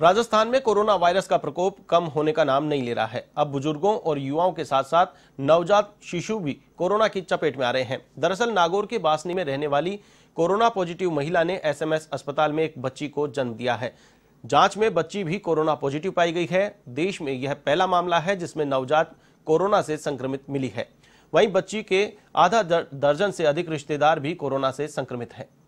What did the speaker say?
राजस्थान में corona virus का प्रकोप कम होने का नाम नहीं ले रहा है अब बुजुर्गों और युवाओं के साथ साथ नवजात शिशु भी कोरोना की चपेट में आ रहे हैं दरअसल नागौर के बासनी में रहने वाली कोरोना पॉजिटिव महिला ने एसएमएस अस्पताल में एक बच्ची को जन्म दिया है जांच में बच्ची भी कोरोना पॉजिटिव पाई गई है देश में यह पहला मामला है जिसमें नवजात कोरोना से संक्रमित मिली है वहीं बच्ची के आधा दर्जन से अधिक रिश्तेदार भी कोरोना से संक्रमित हैं